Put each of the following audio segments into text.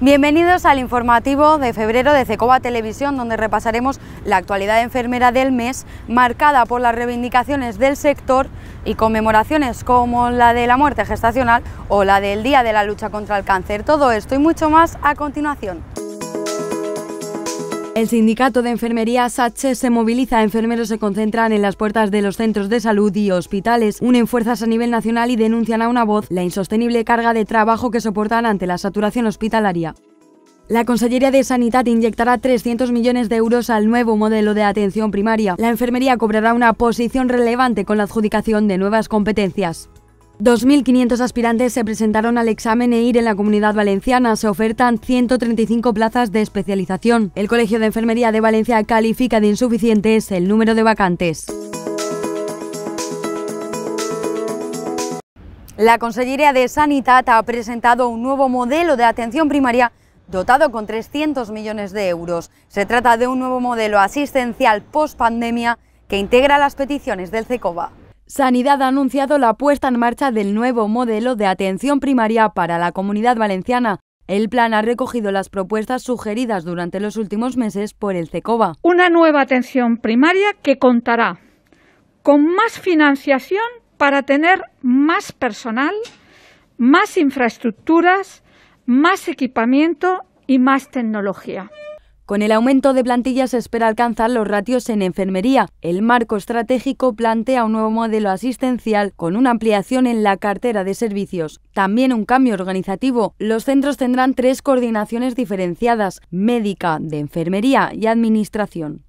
Bienvenidos al informativo de febrero de Cecoba Televisión, donde repasaremos la actualidad enfermera del mes, marcada por las reivindicaciones del sector y conmemoraciones como la de la muerte gestacional o la del Día de la Lucha contra el Cáncer. Todo esto y mucho más a continuación. El sindicato de enfermería SACHE se moviliza, enfermeros se concentran en las puertas de los centros de salud y hospitales, unen fuerzas a nivel nacional y denuncian a una voz la insostenible carga de trabajo que soportan ante la saturación hospitalaria. La Consellería de Sanidad inyectará 300 millones de euros al nuevo modelo de atención primaria. La enfermería cobrará una posición relevante con la adjudicación de nuevas competencias. 2.500 aspirantes se presentaron al examen EIR en la Comunidad Valenciana. Se ofertan 135 plazas de especialización. El Colegio de Enfermería de Valencia califica de insuficientes el número de vacantes. La Consellería de Sanidad ha presentado un nuevo modelo de atención primaria dotado con 300 millones de euros. Se trata de un nuevo modelo asistencial post-pandemia que integra las peticiones del CECOBA. Sanidad ha anunciado la puesta en marcha del nuevo modelo de atención primaria para la comunidad valenciana. El plan ha recogido las propuestas sugeridas durante los últimos meses por el CECOBA. Una nueva atención primaria que contará con más financiación para tener más personal, más infraestructuras, más equipamiento y más tecnología. Con el aumento de plantillas se espera alcanzar los ratios en enfermería. El marco estratégico plantea un nuevo modelo asistencial con una ampliación en la cartera de servicios. También un cambio organizativo. Los centros tendrán tres coordinaciones diferenciadas, médica, de enfermería y administración.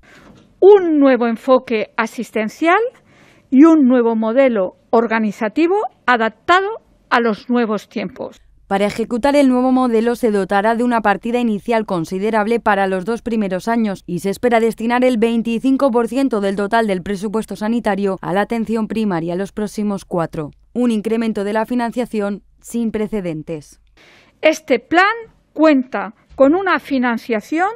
Un nuevo enfoque asistencial y un nuevo modelo organizativo adaptado a los nuevos tiempos. Para ejecutar el nuevo modelo se dotará de una partida inicial considerable para los dos primeros años y se espera destinar el 25% del total del presupuesto sanitario a la atención primaria los próximos cuatro, un incremento de la financiación sin precedentes. Este plan cuenta con una financiación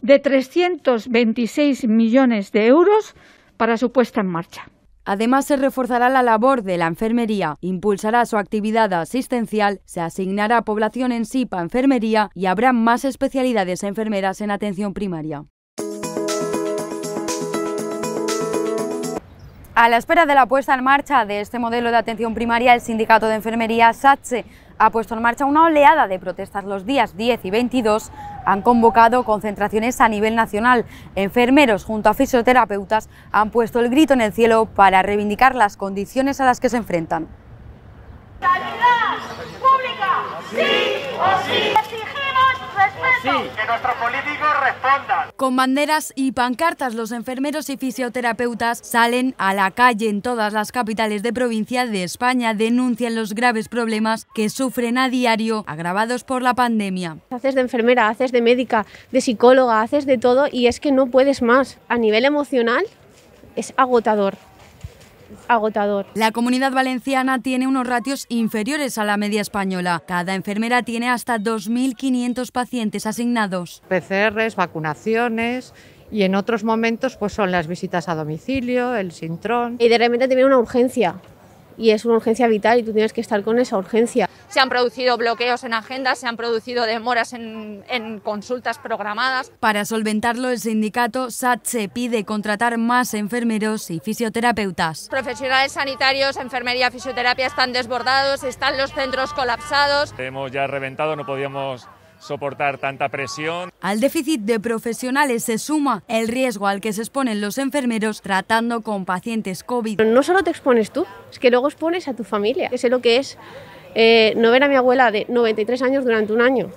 de 326 millones de euros para su puesta en marcha. Además, se reforzará la labor de la enfermería, impulsará su actividad asistencial, se asignará población en sí para enfermería y habrá más especialidades enfermeras en atención primaria. A la espera de la puesta en marcha de este modelo de atención primaria, el Sindicato de Enfermería SATSE ha puesto en marcha una oleada de protestas los días 10 y 22 han convocado concentraciones a nivel nacional. Enfermeros junto a fisioterapeutas han puesto el grito en el cielo para reivindicar las condiciones a las que se enfrentan. pública! sí! sí. Que nuestros políticos respondan. Con banderas y pancartas, los enfermeros y fisioterapeutas salen a la calle en todas las capitales de provincia de España. Denuncian los graves problemas que sufren a diario, agravados por la pandemia. Haces de enfermera, haces de médica, de psicóloga, haces de todo y es que no puedes más. A nivel emocional es agotador agotador. La comunidad valenciana tiene unos ratios inferiores a la media española. Cada enfermera tiene hasta 2.500 pacientes asignados. PCRs, vacunaciones y en otros momentos pues son las visitas a domicilio, el sintrón. Y de repente tiene una urgencia y es una urgencia vital y tú tienes que estar con esa urgencia. Se han producido bloqueos en agendas, se han producido demoras en, consultas programadas. Para solventarlo, el sindicato SATSE pide contratar más enfermeros y fisioterapeutas. Profesionales sanitarios, enfermería, fisioterapia están desbordados, están los centros colapsados. Hemos ya reventado, no podíamos soportar tanta presión. Al déficit de profesionales se suma el riesgo al que se exponen los enfermeros tratando con pacientes COVID. No solo te expones tú, es que luego expones a tu familia. Que sé lo que es eh, no ver a mi abuela de 93 años durante un año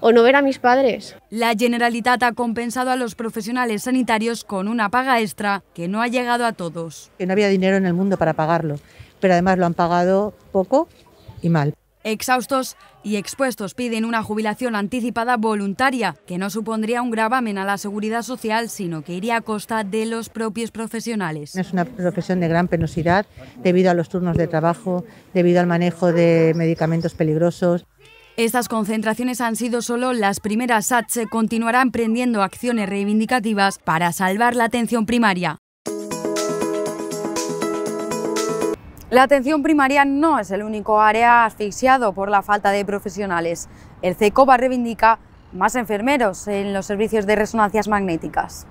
o no ver a mis padres. La Generalitat ha compensado a los profesionales sanitarios con una paga extra que no ha llegado a todos. Que no había dinero en el mundo para pagarlo, pero además lo han pagado poco y mal. Exhaustos y expuestos piden una jubilación anticipada voluntaria, que no supondría un gravamen a la seguridad social, sino que iría a costa de los propios profesionales. Es una profesión de gran penosidad debido a los turnos de trabajo, debido al manejo de medicamentos peligrosos. Estas concentraciones han sido solo las primeras. SATS continuará emprendiendo acciones reivindicativas para salvar la atención primaria. La atención primaria no es el único área asfixiado por la falta de profesionales. El CECOBA reivindica más enfermeros en los servicios de resonancias magnéticas.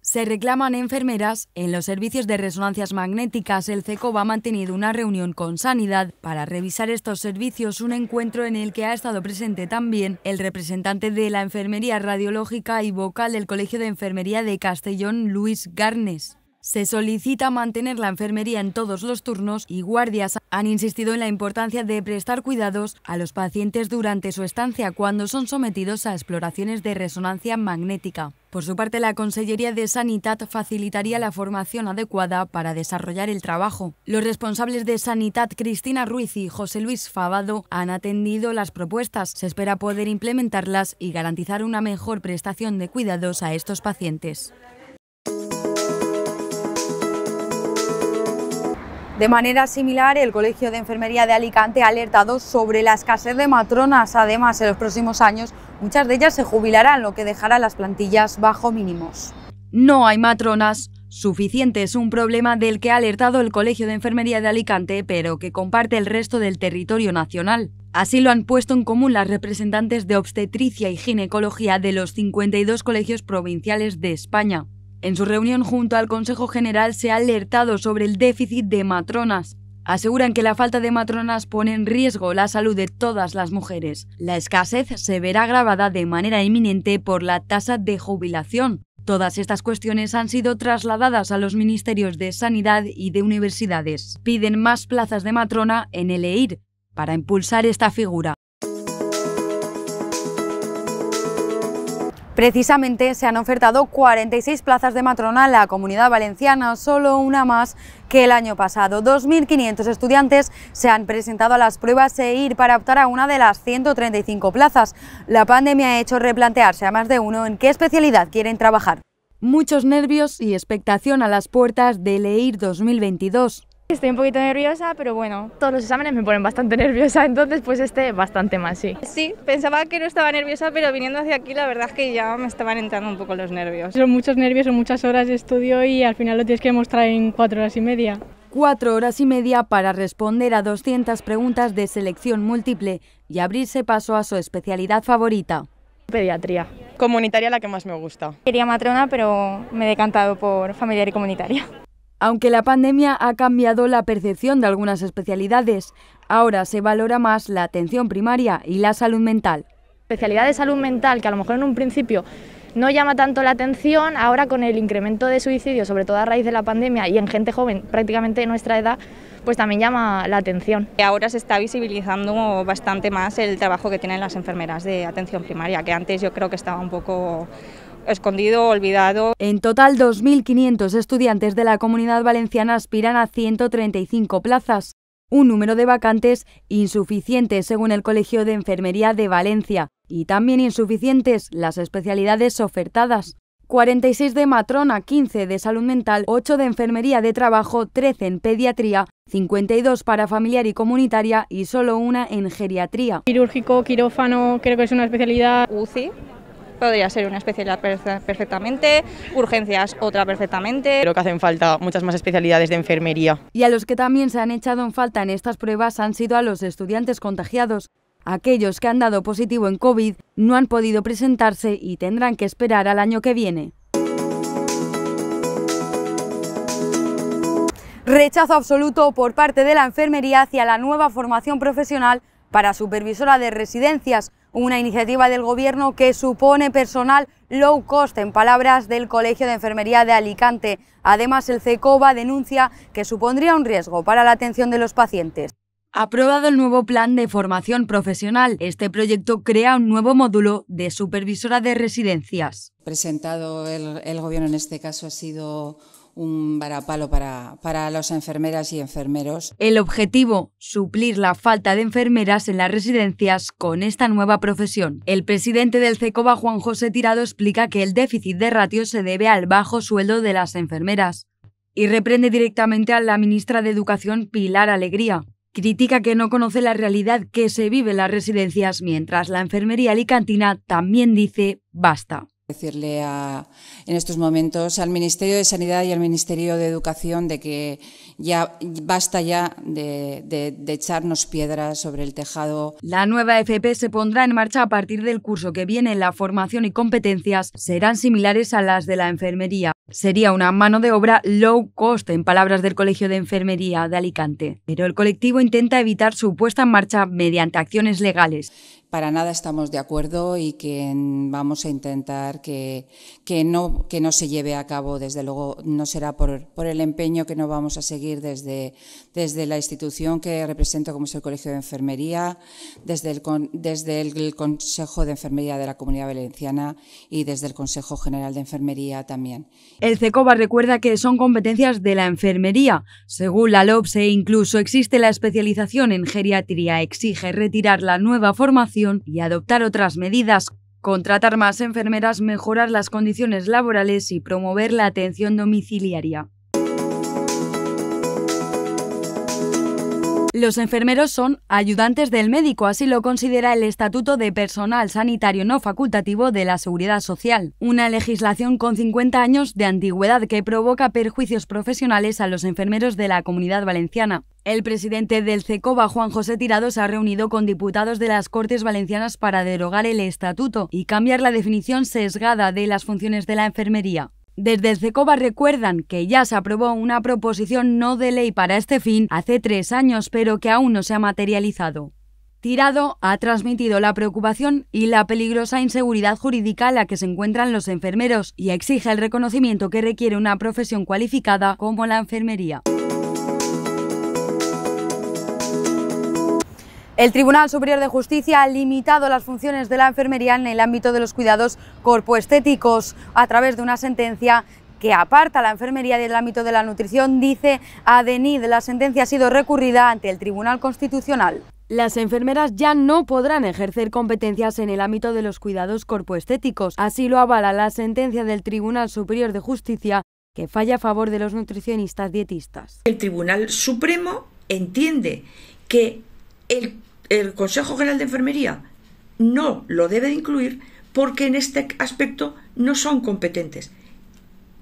Se reclaman enfermeras en los servicios de resonancias magnéticas. El CECOBA ha mantenido una reunión con Sanidad para revisar estos servicios, un encuentro en el que ha estado presente también el representante de la Enfermería Radiológica y Vocal del Colegio de Enfermería de Castellón, Luis Garnes. Se solicita mantener la enfermería en todos los turnos y guardias han insistido en la importancia de prestar cuidados a los pacientes durante su estancia cuando son sometidos a exploraciones de resonancia magnética. Por su parte, la Consellería de Sanidad facilitaría la formación adecuada para desarrollar el trabajo. Los responsables de Sanidad, Cristina Ruiz y José Luis Favado, han atendido las propuestas. Se espera poder implementarlas y garantizar una mejor prestación de cuidados a estos pacientes. De manera similar, el Colegio de Enfermería de Alicante ha alertado sobre la escasez de matronas. Además, en los próximos años, muchas de ellas se jubilarán, lo que dejará las plantillas bajo mínimos. No hay matronas. Suficiente es un problema del que ha alertado el Colegio de Enfermería de Alicante, pero que comparte el resto del territorio nacional. Así lo han puesto en común las representantes de obstetricia y ginecología de los 52 colegios provinciales de España. En su reunión junto al Consejo General se ha alertado sobre el déficit de matronas. Aseguran que la falta de matronas pone en riesgo la salud de todas las mujeres. La escasez se verá agravada de manera inminente por la tasa de jubilación. Todas estas cuestiones han sido trasladadas a los ministerios de Sanidad y de universidades. Piden más plazas de matrona en el EIR para impulsar esta figura. Precisamente se han ofertado 46 plazas de matrona a la comunidad valenciana, solo una más que el año pasado. 2.500 estudiantes se han presentado a las pruebas EIR para optar a una de las 135 plazas. La pandemia ha hecho replantearse a más de uno en qué especialidad quieren trabajar. Muchos nervios y expectación a las puertas del EIR 2022. Estoy un poquito nerviosa, pero bueno, todos los exámenes me ponen bastante nerviosa, entonces pues este bastante más, sí. Sí, pensaba que no estaba nerviosa, pero viniendo hacia aquí la verdad es que ya me estaban entrando un poco los nervios. Son muchos nervios, son muchas horas de estudio y al final lo tienes que demostrar en cuatro horas y media. Cuatro horas y media para responder a 200 preguntas de selección múltiple y abrirse paso a su especialidad favorita. Pediatría. Comunitaria la que más me gusta. Quería matrona, pero me he decantado por familiar y comunitaria. Aunque la pandemia ha cambiado la percepción de algunas especialidades, ahora se valora más la atención primaria y la salud mental. Especialidad de salud mental, que a lo mejor en un principio no llama tanto la atención, ahora con el incremento de suicidios, sobre todo a raíz de la pandemia y en gente joven, prácticamente de nuestra edad, pues también llama la atención. Ahora se está visibilizando bastante más el trabajo que tienen las enfermeras de atención primaria, que antes yo creo que estaba un poco escondido, olvidado. En total, 2.500 estudiantes de la comunidad valenciana aspiran a 135 plazas, un número de vacantes insuficiente según el Colegio de Enfermería de Valencia, y también insuficientes las especialidades ofertadas. 46 de matrona, 15 de salud mental, 8 de enfermería de trabajo, 13 en pediatría, 52 para familiar y comunitaria y solo una en geriatría. Quirúrgico, quirófano, creo que es una especialidad. UCI, podría ser una especialidad perfectamente, urgencias otra perfectamente. pero que hacen falta muchas más especialidades de enfermería. Y a los que también se han echado en falta en estas pruebas han sido a los estudiantes contagiados. Aquellos que han dado positivo en COVID no han podido presentarse y tendrán que esperar al año que viene. Rechazo absoluto por parte de la enfermería hacia la nueva formación profesional para supervisora de residencias una iniciativa del Gobierno que supone personal low cost, en palabras del Colegio de Enfermería de Alicante. Además, el CECOBA denuncia que supondría un riesgo para la atención de los pacientes. Aprobado el nuevo plan de formación profesional, este proyecto crea un nuevo módulo de supervisora de residencias. Presentado el, el Gobierno en este caso ha sido un varapalo para, las enfermeras y enfermeros. El objetivo, suplir la falta de enfermeras en las residencias con esta nueva profesión. El presidente del CECOBA, Juan José Tirado, explica que el déficit de ratios se debe al bajo sueldo de las enfermeras y reprende directamente a la ministra de Educación, Pilar Alegría. Critica que no conoce la realidad que se vive en las residencias, mientras la enfermería alicantina también dice basta decirle a, en estos momentos al Ministerio de Sanidad y al Ministerio de Educación de que ya basta ya de, de, echarnos piedras sobre el tejado. La nueva FP se pondrá en marcha a partir del curso que viene. La formación y competencias serán similares a las de la enfermería. Sería una mano de obra low cost, en palabras del Colegio de Enfermería de Alicante, pero el colectivo intenta evitar su puesta en marcha mediante acciones legales. Para nada estamos de acuerdo y que vamos a intentar que, no, se lleve a cabo, desde luego no será por, el empeño que no vamos a seguir desde, la institución que represento como es el Colegio de Enfermería, desde el Consejo de Enfermería de la Comunidad Valenciana y desde el Consejo General de Enfermería también. El CECOBA recuerda que son competencias de la enfermería. Según la LOPSE, incluso existe la especialización en geriatría. Exige retirar la nueva formación y adoptar otras medidas contratar más enfermeras, mejorar las condiciones laborales y promover la atención domiciliaria. Los enfermeros son ayudantes del médico, así lo considera el Estatuto de Personal Sanitario No Facultativo de la Seguridad Social, una legislación con 50 años de antigüedad que provoca perjuicios profesionales a los enfermeros de la comunidad valenciana. El presidente del CECOBA, Juan José Tirado, se ha reunido con diputados de las Cortes Valencianas para derogar el estatuto y cambiar la definición sesgada de las funciones de la enfermería. Desde el recuerdan que ya se aprobó una proposición no de ley para este fin hace tres años, pero que aún no se ha materializado. Tirado ha transmitido la preocupación y la peligrosa inseguridad jurídica a la que se encuentran los enfermeros y exige el reconocimiento que requiere una profesión cualificada como la enfermería. El Tribunal Superior de Justicia ha limitado las funciones de la enfermería en el ámbito de los cuidados corpoestéticos a través de una sentencia que aparta la enfermería del ámbito de la nutrición, dice ADENID. La sentencia ha sido recurrida ante el Tribunal Constitucional. Las enfermeras ya no podrán ejercer competencias en el ámbito de los cuidados corpoestéticos. Así lo avala la sentencia del Tribunal Superior de Justicia que falla a favor de los nutricionistas dietistas. El Tribunal Supremo entiende que el el Consejo General de Enfermería no lo debe incluir porque en este aspecto no son competentes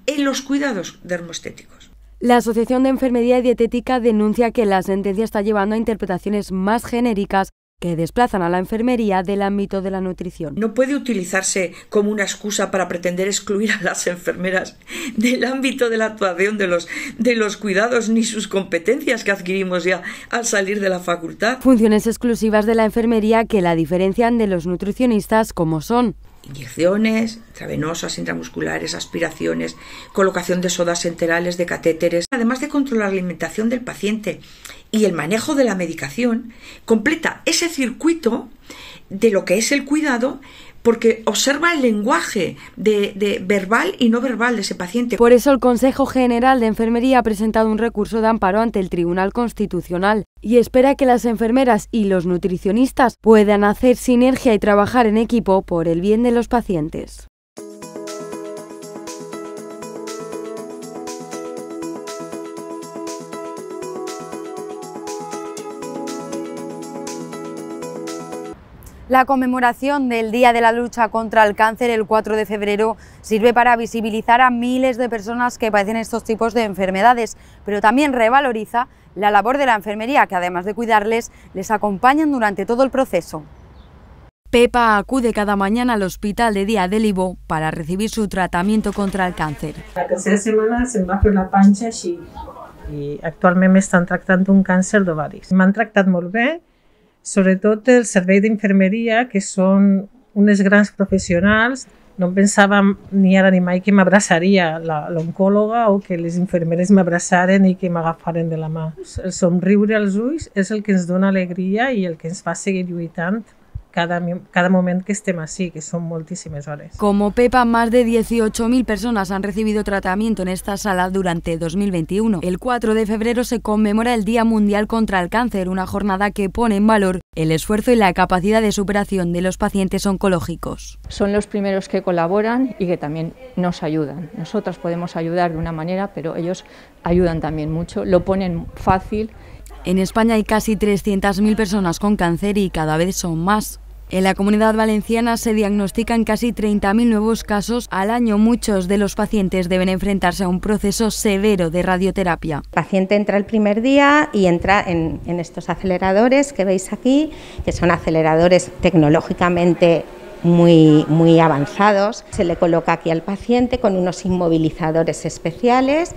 en los cuidados dermoestéticos. La Asociación de Enfermería y Dietética denuncia que la sentencia está llevando a interpretaciones más genéricas que desplazan a la enfermería del ámbito de la nutrición. No puede utilizarse como una excusa para pretender excluir a las enfermeras del ámbito de la actuación de los, de los cuidados ni sus competencias que adquirimos ya al salir de la facultad. Funciones exclusivas de la enfermería que la diferencian de los nutricionistas como son inyecciones intravenosas, intramusculares, aspiraciones, colocación de sodas enterales, de catéteres, además de controlar la alimentación del paciente y el manejo de la medicación completa ese circuito de lo que es el cuidado porque observa el lenguaje verbal y no verbal de ese paciente. Por eso el Consejo General de Enfermería ha presentado un recurso de amparo ante el Tribunal Constitucional y espera que las enfermeras y los nutricionistas puedan hacer sinergia y trabajar en equipo por el bien de los pacientes. La conmemoración del Día de la Lucha contra el Cáncer el 4 de febrero sirve para visibilizar a miles de personas que padecen estos tipos de enfermedades, pero también revaloriza la labor de la enfermería, que además de cuidarles, les acompañan durante todo el proceso. Pepa acude cada mañana al hospital de Día del Ivo para recibir su tratamiento contra el cáncer. La tercera semana se me hace una pancha y, actualmente me están tratando un cáncer de ovaris. Me han tratado muy bien sobretot el servei d'infermeria, que són unes grans professionals. No pensava ni ara ni mai que m'abraçaria l'oncòloga o que les infermeres m'abraçaren i que m'agafaren de la mà. El somriure als ulls és el que ens dona alegria i el que ens fa seguir lluitant cada, momento que que este más así... que son muchísimas horas". Como Pepa, más de 18.000 personas han recibido tratamiento en esta sala durante 2021. El 4 de febrero se conmemora el Día Mundial contra el Cáncer, una jornada que pone en valor el esfuerzo y la capacidad de superación de los pacientes oncológicos. Son los primeros que colaboran y que también nos ayudan. Nosotras podemos ayudar de una manera, pero ellos ayudan también mucho, lo ponen fácil. En España hay casi 300.000 personas con cáncer y cada vez son más. En la comunidad valenciana se diagnostican casi 30.000 nuevos casos al año. Muchos de los pacientes deben enfrentarse a un proceso severo de radioterapia. El paciente entra el primer día y entra en, estos aceleradores que veis aquí, que son aceleradores tecnológicamente muy, muy avanzados. Se le coloca aquí al paciente con unos inmovilizadores especiales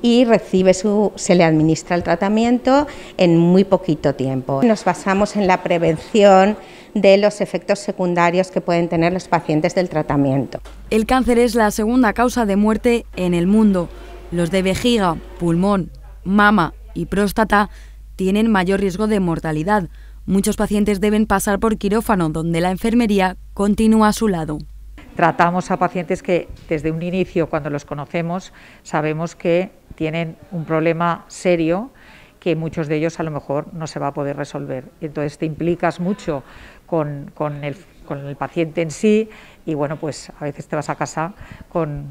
y recibe su, se le administra el tratamiento en muy poquito tiempo. Nos basamos en la prevención de los efectos secundarios que pueden tener los pacientes del tratamiento. El cáncer es la segunda causa de muerte en el mundo. Los de vejiga, pulmón, mama y próstata tienen mayor riesgo de mortalidad. Muchos pacientes deben pasar por quirófano, donde la enfermería continúa a su lado tratamos a pacientes que desde un inicio, cuando los conocemos, sabemos que tienen un problema serio que muchos de ellos a lo mejor no se va a poder resolver. Entonces te implicas mucho con, el, paciente en sí y bueno, pues a veces te vas a casa con,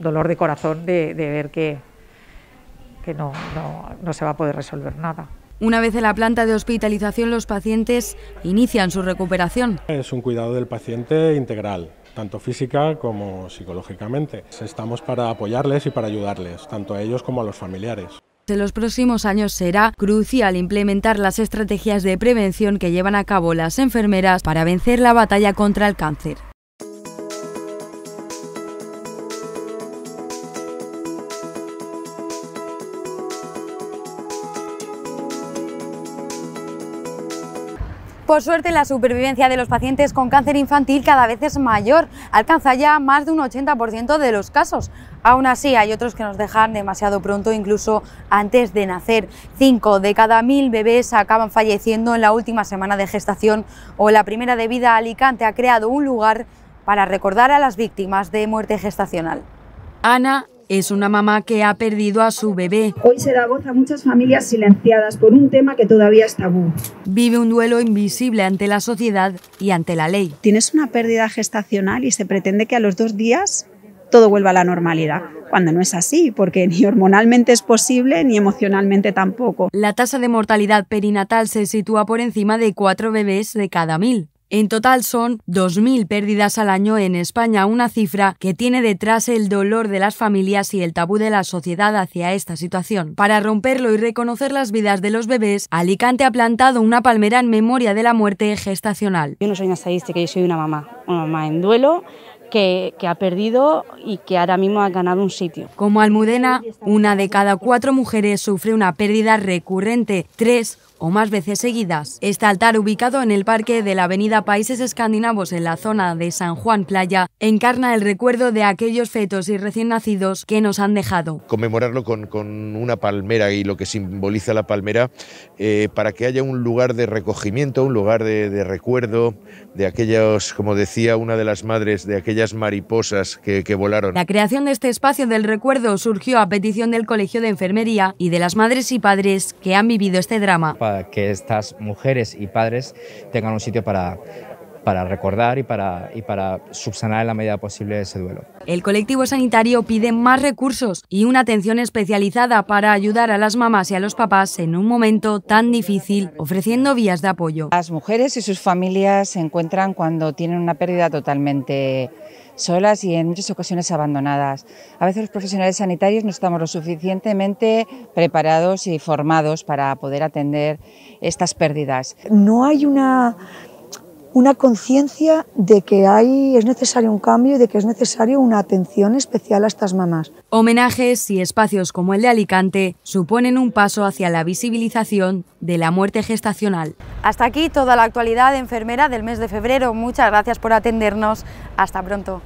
dolor de corazón de, ver que, no se va a poder resolver nada. Una vez en la planta de hospitalización los pacientes inician su recuperación. Es un cuidado del paciente integral, tanto física como psicológicamente. Estamos para apoyarles y para ayudarles, tanto a ellos como a los familiares. En los próximos años será crucial implementar las estrategias de prevención que llevan a cabo las enfermeras para vencer la batalla contra el cáncer. Por suerte, la supervivencia de los pacientes con cáncer infantil cada vez es mayor, alcanza ya más de un 80% de los casos. Aún así, hay otros que nos dejan demasiado pronto, incluso antes de nacer. Cinco de cada mil bebés acaban falleciendo en la última semana de gestación o la primera de vida. Alicante ha creado un lugar para recordar a las víctimas de muerte gestacional. Ana es una mamá que ha perdido a su bebé. Hoy se da voz a muchas familias silenciadas por un tema que todavía es tabú. Vive un duelo invisible ante la sociedad y ante la ley. Tienes una pérdida gestacional y se pretende que a los dos días todo vuelva a la normalidad, cuando no es así, porque ni hormonalmente es posible ni emocionalmente tampoco. La tasa de mortalidad perinatal se sitúa por encima de cuatro bebés de cada mil. En total son 2.000 pérdidas al año en España, una cifra que tiene detrás el dolor de las familias y el tabú de la sociedad hacia esta situación. Para romperlo y reconocer las vidas de los bebés, Alicante ha plantado una palmera en memoria de la muerte gestacional. Yo no soy una estadística, yo soy una mamá, una mamá en duelo que, ha perdido y que ahora mismo ha ganado un sitio. Como Almudena, una de cada cuatro mujeres sufre una pérdida recurrente, tres o más veces seguidas. Este altar, ubicado en el parque de la avenida Países Escandinavos en la zona de San Juan Playa, encarna el recuerdo de aquellos fetos y recién nacidos que nos han dejado. Conmemorarlo con, una palmera y lo que simboliza la palmera, eh, para que haya un lugar de recogimiento, un lugar de, recuerdo de aquellos, como decía una de las madres, de aquellas mariposas que, volaron. La creación de este espacio del recuerdo surgió a petición del Colegio de Enfermería y de las madres y padres que han vivido este drama que estas mujeres y padres tengan un sitio para, para recordar y para, subsanar en la medida posible ese duelo. El colectivo sanitario pide más recursos y una atención especializada para ayudar a las mamás y a los papás en un momento tan difícil, ofreciendo vías de apoyo. Las mujeres y sus familias se encuentran cuando tienen una pérdida totalmente solas y en muchas ocasiones abandonadas. A veces los profesionales sanitarios no estamos lo suficientemente preparados y formados para poder atender estas pérdidas. No hay una una conciencia de que hay, es necesario un cambio y de que es necesario una atención especial a estas mamás. Homenajes y espacios como el de Alicante suponen un paso hacia la visibilización de la muerte gestacional. Hasta aquí toda la actualidad enfermera del mes de febrero. Muchas gracias por atendernos. Hasta pronto.